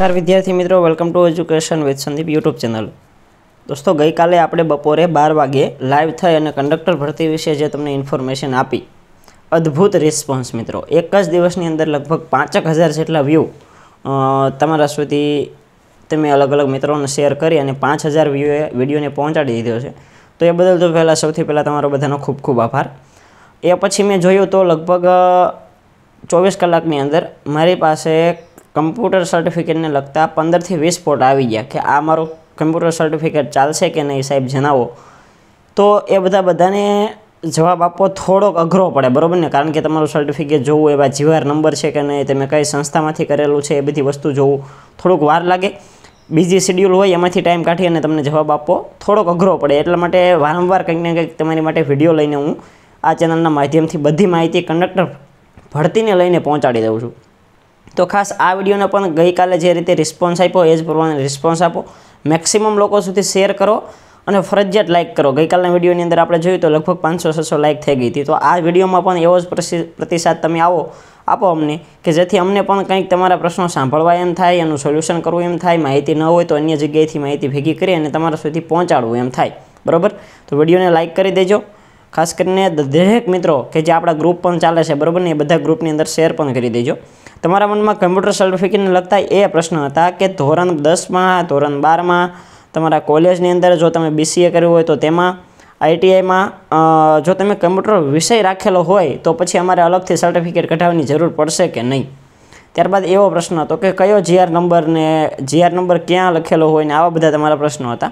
નમસ્કાર વિદ્યાર્થી મિત્રો welcome to education with Sandeep YouTube channel દોસ્તો ગઈકાલે આપણે બપોરે બાર વાગે લાઈવ થઈ અને કંડક્ટર ભરતી વિશે જે તમને ઇન્ફોર્મેશન આપી અદ્ભુત રિસ્પોન્સ મિત્રો એક જ દિવસની અંદર લગભગ પાંચેક હજાર જેટલા વ્યૂ તમારા સુધી તમે અલગ અલગ મિત્રોને શેર કરી અને પાંચ હજાર વ્યૂએ વિડીયોને પહોંચાડી દીધો છે તો એ બદલ તો પહેલાં સૌથી પહેલાં તમારો બધાનો ખૂબ ખૂબ આભાર એ પછી મેં જોયું તો લગભગ ચોવીસ કલાકની અંદર મારી પાસે કમ્પ્યુટર સર્ટિફિકેટને લગતા પંદરથી વીસ પોટ આવી ગયા કે આ મારું કમ્પ્યુટર સર્ટિફિકેટ ચાલશે કે નહીં સાહેબ જણાવો તો એ બધા બધાને જવાબ આપવો થોડોક અઘરો પડે બરાબર ને કારણ કે તમારું સર્ટિફિકેટ જોવું એવા જીવાર નંબર છે કે નહીં તમે કઈ સંસ્થામાંથી કરેલું છે એ બધી વસ્તુ જોવું થોડુંક વાર લાગે બીજી શેડ્યુલ હોય એમાંથી ટાઈમ કાઢી અને તમને જવાબ આપવો થોડોક અઘરો પડે એટલા માટે વારંવાર કંઈક ને કંઈક તમારી માટે વિડીયો લઈને હું આ ચેનલના માધ્યમથી બધી માહિતી કંડક્ટર ભરતીને લઈને પહોંચાડી દઉં છું તો ખાસ આ વિડીયોને પણ ગઈકાલે જે રીતે રિસ્પોન્સ આપ્યો એ જ પ્રમાણે રિસ્પોન્સ આપો મેક્સિમમ લોકો સુધી શેર કરો અને ફરજિયાત લાઇક કરો ગઈકાલના વિડીયોની અંદર આપણે જોયું તો લગભગ પાંચસો છસો લાઇક થઈ ગઈ હતી તો આ વિડીયોમાં પણ એવો જ પ્રતિસાદ તમે આવો આપો અમને કે જેથી અમને પણ કંઈક તમારા પ્રશ્નો સાંભળવા એમ થાય એનું સોલ્યુશન કરવું એમ થાય માહિતી ન હોય તો અન્ય જગ્યાએથી માહિતી ભેગી કરી અને તમારા સુધી પહોંચાડવું એમ થાય બરાબર તો વિડીયોને લાઇક કરી દેજો ખાસ કરીને દરેક મિત્રો કે જે આપણા ગ્રુપ પણ ચાલે છે બરાબર ને એ બધા ગ્રુપની અંદર શેર પણ કરી દેજો તમારા મનમાં કમ્પ્યુટર સર્ટિફિકેટને લગતા એ પ્રશ્ન હતા કે ધોરણ દસમાં ધોરણ બારમાં તમારા કોલેજની અંદર જો તમે બીસીએ કર્યું હોય તો તેમાં આઈટીઆઈમાં જો તમે કમ્પ્યુટર વિષય રાખેલો હોય તો પછી અમારે અલગથી સર્ટિફિકેટ કઢાવવાની જરૂર પડશે કે નહીં ત્યારબાદ એવો પ્રશ્ન હતો કે કયો જીઆર નંબર ને જીઆર નંબર ક્યાં લખેલો હોય ને આવા બધા તમારા પ્રશ્નો હતા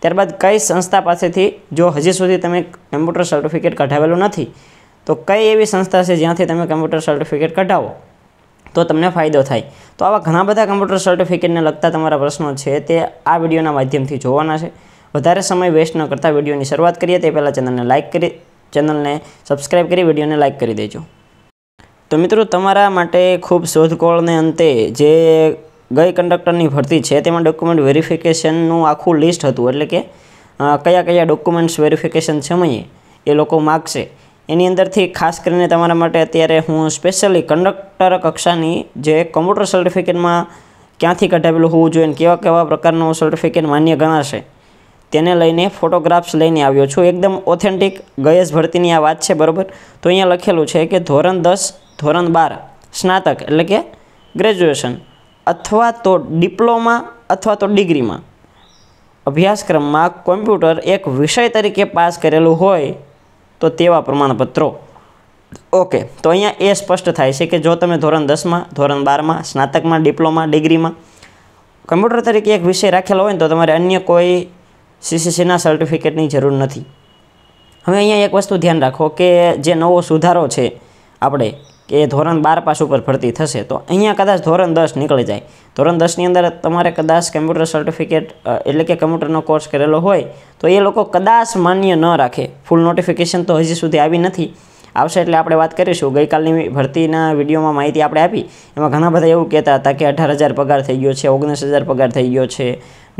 ત્યારબાદ કઈ સંસ્થા પાસેથી જો હજી સુધી તમે કમ્પ્યુટર સર્ટિફિકેટ કઢાવેલું નથી તો કઈ એવી સંસ્થા છે જ્યાંથી તમે કમ્પ્યુટર સર્ટિફિકેટ કઢાવો તો તમને ફાયદો થાય તો આવા ઘણા બધા કમ્પ્યુટર સર્ટિફિકેટને લગતા તમારા પ્રશ્નો છે તે આ વિડીયોના માધ્યમથી જોવાના છે વધારે સમય વેસ્ટ ન કરતા વિડીયોની શરૂઆત કરીએ તે પહેલાં ચેનલને લાઇક કરી ચેનલને સબસ્ક્રાઇબ કરી વિડીયોને લાઇક કરી દેજો તો મિત્રો તમારા માટે ખૂબ શોધખોળને અંતે જે ગઈ કંડક્ટરની ભરતી છે તેમાં ડોક્યુમેન્ટ વેરિફિકેશનનું આખું લિસ્ટ હતું એટલે કે કયા કયા ડોક્યુમેન્ટ્સ વેરિફિકેશન સમયે એ લોકો માગશે એની અંદરથી ખાસ કરીને તમારા માટે અત્યારે હું સ્પેશિયલી કંડક્ટર કક્ષાની જે કોમ્પ્યુટર સર્ટિફિકેટમાં ક્યાંથી કઢાવેલું હોવું જોઈએ અને કેવા કેવા પ્રકારનું સર્ટિફિકેટ માન્ય ગણાશે તેને લઈને ફોટોગ્રાફ્સ લઈને આવ્યો છું એકદમ ઓથેન્ટિક ગયેશ ભરતીની આ વાત છે બરાબર તો અહીંયા લખેલું છે કે ધોરણ દસ ધોરણ બાર સ્નાતક એટલે કે ગ્રેજ્યુએશન અથવા તો ડિપ્લોમા અથવા તો ડિગ્રીમાં અભ્યાસક્રમમાં કોમ્પ્યુટર એક વિષય તરીકે પાસ કરેલું હોય તો તેવા પ્રમાણપત્રો ઓકે તો અહીંયા એ સ્પષ્ટ થાય છે કે જો તમે ધોરણ દસમાં ધોરણ બારમાં સ્નાતકમાં ડિપ્લોમા ડિગ્રીમાં કમ્પ્યુટર તરીકે એક વિષય રાખેલો હોય ને તો તમારે અન્ય કોઈ સીસીસીના સર્ટિફિકેટની જરૂર નથી હવે અહીંયા એક વસ્તુ ધ્યાન રાખો કે જે નવો સુધારો છે આપણે કે ધોરણ બાર પાસ ઉપર ભરતી થશે તો અહીંયા કદાચ ધોરણ દસ નીકળી જાય ધોરણ દસની અંદર તમારે કદાચ કમ્પ્યુટર સર્ટિફિકેટ એટલે કે કમ્પ્યુટરનો કોર્સ કરેલો હોય તો એ લોકો કદાચ માન્ય ન રાખે ફૂલ નોટિફિકેશન તો હજી સુધી આવી નથી આવશે એટલે આપણે વાત કરીશું ગઈકાલની ભરતીના વિડીયોમાં માહિતી આપણે આપી એમાં ઘણા બધા એવું કહેતા હતા કે અઢાર હજાર પગાર થઈ ગયો છે ઓગણીસ હજાર પગાર થઈ ગયો છે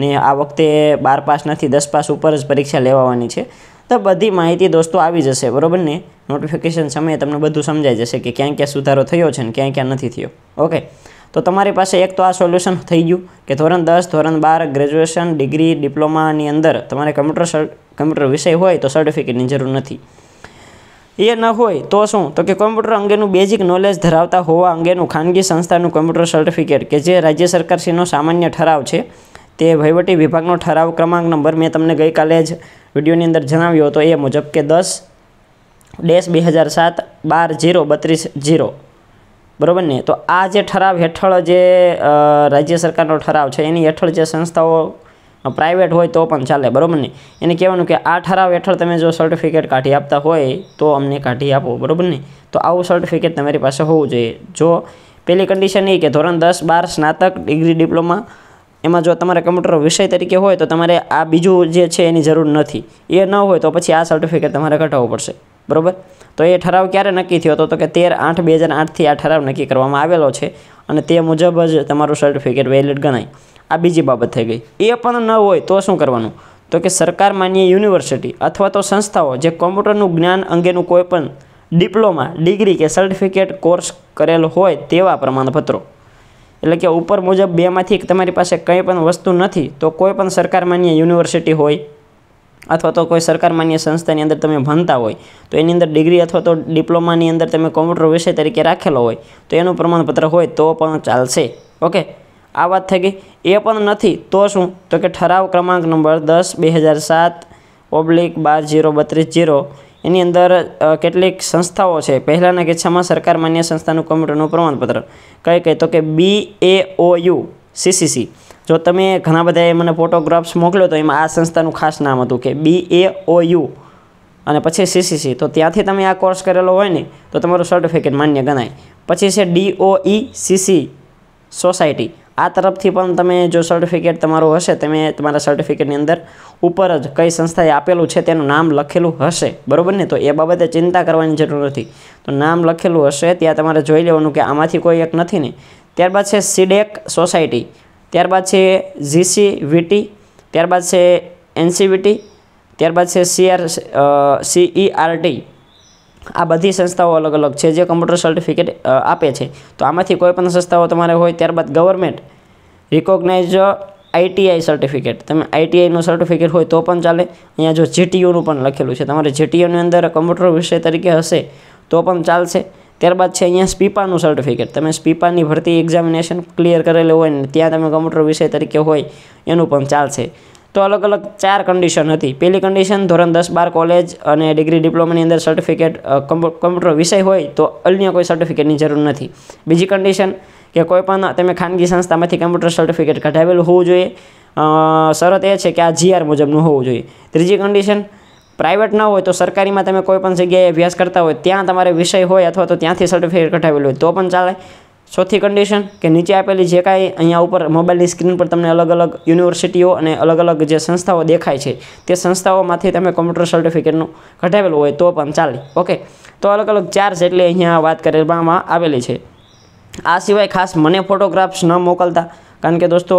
ને આ વખતે બાર પાસ નથી દસ પાસ ઉપર જ પરીક્ષા લેવાની છે તો બધી માહિતી દોસ્તો આવી જશે બરાબર ને નોટિફિકેશન સમયે તમને બધું સમજાઈ જશે કે ક્યાં ક્યાં સુધારો થયો છે ને ક્યાં ક્યાં નથી થયો ઓકે તો તમારી પાસે એક તો આ સોલ્યુશન થઈ ગયું કે ધોરણ દસ ધોરણ બાર ગ્રેજ્યુએશન ડિગ્રી ડિપ્લોમાની અંદર તમારે કમ્પ્યુટર કમ્પ્યુટર વિષય હોય તો સર્ટિફિકેટની જરૂર નથી એ ન હોય તો શું તો કે કોમ્પ્યુટર અંગેનું બેઝિક નોલેજ ધરાવતા હોવા અંગેનું ખાનગી સંસ્થાનું કમ્પ્યુટર સર્ટિફિકેટ કે જે રાજ્ય સરકારશ્રીનો સામાન્ય ઠરાવ છે તે વહીવટી વિભાગનો ઠરાવ ક્રમાંક નંબર મેં તમને ગઈકાલે જ વિડીયોની અંદર જણાવ્યો હતો એ મુજબ કે દસ ડેશ બે હજાર સાત બાર જીરો બત્રીસ જીરો બરાબર ને તો આ જે ઠરાવ હેઠળ જે રાજ્ય સરકારનો ઠરાવ છે એની હેઠળ જે સંસ્થાઓ પ્રાઇવેટ હોય તો પણ ચાલે બરાબર ને એને કહેવાનું કે આ ઠરાવ હેઠળ તમે જો સર્ટિફિકેટ કાઢી આપતા હોય તો અમને કાઢી આપો બરાબર ને તો આવું સર્ટિફિકેટ તમારી પાસે હોવું જોઈએ જો પહેલી કન્ડિશન એ કે ધોરણ દસ બાર સ્નાતક ડિગ્રી ડિપ્લોમા એમાં જો તમારે કમ્પ્યુટર વિષય તરીકે હોય તો તમારે આ બીજું જે છે એની જરૂર નથી એ ન હોય તો પછી આ સર્ટિફિકેટ તમારે કઢાવવું પડશે બરાબર તો એ ઠરાવ ક્યારે નક્કી થયો હતો તો કે તેર આઠ બે હજાર આઠથી આ ઠરાવ નક્કી કરવામાં આવેલો છે અને તે મુજબ જ તમારું સર્ટિફિકેટ વેલિડ ગણાય આ બીજી બાબત થઈ ગઈ એ પણ ન હોય તો શું કરવાનું તો કે સરકાર માન્ય યુનિવર્સિટી અથવા તો સંસ્થાઓ જે કોમ્પ્યુટરનું જ્ઞાન અંગેનું કોઈપણ ડિપ્લોમા ડિગ્રી કે સર્ટિફિકેટ કોર્સ કરેલ હોય તેવા પ્રમાણપત્રો એટલે કે ઉપર મુજબ બેમાંથી તમારી પાસે કંઈ પણ વસ્તુ નથી તો કોઈ પણ સરકાર માન્ય યુનિવર્સિટી હોય અથવા તો કોઈ સરકાર માન્ય સંસ્થાની અંદર તમે ભણતા હોય તો એની અંદર ડિગ્રી અથવા તો ડિપ્લોમાની અંદર તમે કોમ્પ્યુટર વિષય તરીકે રાખેલો હોય તો એનું પ્રમાણપત્ર હોય તો પણ ચાલશે ઓકે આ વાત થઈ ગઈ એ પણ નથી તો શું તો કે ઠરાવ ક્રમાંક નંબર દસ બે હજાર સાત ઓબ્લિક બાર જીરો બત્રીસ જીરો એની અંદર કેટલીક સંસ્થાઓ છે પહેલાંના કિસ્સામાં સરકાર માન્ય સંસ્થાનું કોમ્પ્યુટરનું પ્રમાણપત્ર કઈ કઈ તો કે બી એ ઓ યુ સીસીસી જો તમે ઘણા બધાએ મને ફોટોગ્રાફ્સ મોકલ્યો તો એમાં આ સંસ્થાનું ખાસ નામ હતું કે બી એ ઓ યુ અને પછી સીસીસી તો ત્યાંથી તમે આ કોર્સ કરેલો હોય ને તો તમારું સર્ટિફિકેટ માન્ય ગણાય પછી છે D O E C C society આ તરફથી પણ તમે જો સર્ટિફિકેટ તમારું હશે તમે તમારા સર્ટિફિકેટની અંદર ઉપર જ કઈ સંસ્થાએ આપેલું છે તેનું નામ લખેલું હશે બરાબર ને તો એ બાબતે ચિંતા કરવાની જરૂર નથી તો નામ લખેલું હશે ત્યાં તમારે જોઈ લેવાનું કે આમાંથી કોઈ એક નથી ને ત્યારબાદ છે સીડેક સોસાયટી ત્યારબાદ છે જીસી ત્યારબાદ છે એનસીવીટી ત્યારબાદ છે સીઆર સીઈઆરટી e આ બધી સંસ્થાઓ અલગ અલગ છે જે કમ્પ્યુટર સર્ટિફિકેટ આપે છે તો આમાંથી કોઈ પણ સંસ્થાઓ તમારે હોય ત્યારબાદ ગવર્મેન્ટ રિકોગ્નાઇઝ આઈટીઆઈ સર્ટિફિકેટ તમે આઈટીઆઈનું સર્ટિફિકેટ હોય તો પણ ચાલે અહીંયા જો જીટીયુનું પણ લખેલું છે તમારે જીટીયુની અંદર કમ્પ્યુટર વિષય તરીકે હશે તો પણ ચાલશે ત્યારબાદ છે અહીંયા સ્પીપાનું સર્ટિફિકેટ તમે સ્પીપાની ભરતી એક્ઝામિનેશન ક્લિયર કરેલું હોય ને ત્યાં તમે કમ્પ્યુટર વિષય તરીકે હોય એનું પણ ચાલશે તો અલગ અલગ ચાર કન્ડિશન હતી પહેલી કન્ડિશન ધોરણ દસ બાર કોલેજ અને ડિગ્રી ડિપ્લોમાની અંદર સર્ટિફિકેટ કમ્પ્યુટર વિષય હોય તો અન્ય કોઈ સર્ટિફિકેટની જરૂર નથી બીજી કન્ડિશન કે કોઈપણ તમે ખાનગી સંસ્થામાંથી કમ્પ્યુટર સર્ટિફિકેટ કઢાવેલું હોવું જોઈએ શરત એ છે કે આ જીઆર મુજબનું હોવું જોઈએ ત્રીજી કન્ડિશન પ્રાઇવેટ ના હોય તો સરકારીમાં તમે કોઈ પણ જગ્યાએ અભ્યાસ કરતા હોય ત્યાં તમારે વિષય હોય અથવા તો ત્યાંથી સર્ટિફિકેટ કઢાવેલું હોય તો પણ ચાલે ચોથી કન્ડિશન કે નીચે આપેલી જે કાંઈ અહીંયા ઉપર મોબાઈલની સ્ક્રીન પર તમને અલગ અલગ યુનિવર્સિટીઓ અને અલગ અલગ જે સંસ્થાઓ દેખાય છે તે સંસ્થાઓમાંથી તમે કોમ્પ્યુટર સર્ટિફિકેટનું કઢાવેલું હોય તો પણ ચાલે ઓકે તો અલગ અલગ ચાર જેટલી અહીંયા વાત કરવામાં આવેલી છે આ સિવાય ખાસ મને ફોટોગ્રાફ્સ ન મોકલતા કારણ કે દોસ્તો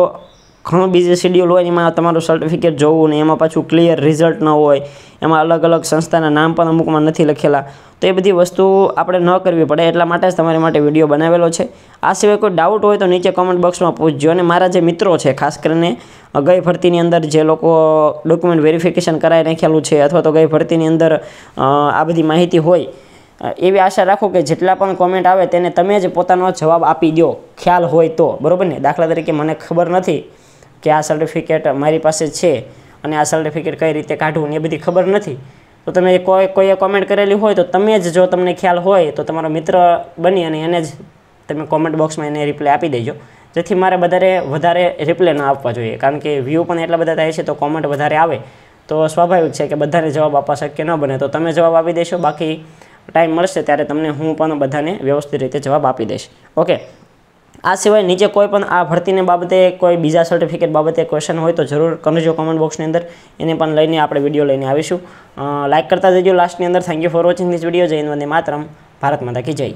ઘણું બીજી શેડ્યુલ હોય એમાં તમારું સર્ટિફિકેટ જોવું ને એમાં પાછું ક્લિયર રિઝલ્ટ ન હોય એમાં અલગ અલગ સંસ્થાના નામ પણ અમુકમાં નથી લખેલા તો એ બધી વસ્તુ આપણે ન કરવી પડે એટલા માટે જ તમારી માટે વિડીયો બનાવેલો છે આ સિવાય કોઈ ડાઉટ હોય તો નીચે કમેન્ટ બોક્સમાં પૂછજો અને મારા જે મિત્રો છે ખાસ કરીને ગઈ ભરતીની અંદર જે લોકો ડોક્યુમેન્ટ વેરિફિકેશન કરાવી નાખેલું છે અથવા તો ગઈ ભરતીની અંદર આ બધી માહિતી હોય એવી આશા રાખો કે જેટલા પણ કોમેન્ટ આવે તેને તમે જ પોતાનો જવાબ આપી દો ખ્યાલ હોય તો બરાબર ને દાખલા તરીકે મને ખબર નથી કે આ સર્ટિફિકેટ મારી પાસે છે અને આ સર્ટિફિકેટ કઈ રીતે કાઢવું એ બધી ખબર નથી તો તમે કોઈ કોઈએ કોમેન્ટ કરેલી હોય તો તમે જ જો તમને ખ્યાલ હોય તો તમારો મિત્ર બની અને એને જ તમે કોમેન્ટ બોક્સમાં એને રિપ્લાય આપી દેજો જેથી મારે વધારે વધારે રિપ્લે ન આપવા જોઈએ કારણ કે વ્યૂ પણ એટલા બધા થાય છે તો કોમેન્ટ વધારે આવે તો સ્વાભાવિક છે કે બધાને જવાબ આપવા શક્ય ન બને તો તમે જવાબ આપી દેશો બાકી ટાઈમ મળશે ત્યારે તમને હું પણ બધાને વ્યવસ્થિત રીતે જવાબ આપી દઈશ ઓકે આ સિવાય નીચે કોઈ પણ આ ભરતીને બાબતે કોઈ બીજા સર્ટિફિકેટ બાબતે ક્વેશ્ચન હોય તો જરૂર કરજો કોમેન્ટ બોક્સની અંદર એને પણ લઈને આપણે વિડીયો લઈને આવીશું લાઇક કરતા જજો લાસ્ટની અંદર thank you for watching this video જૈન વંદે માતરમ ભારત માતા કી જય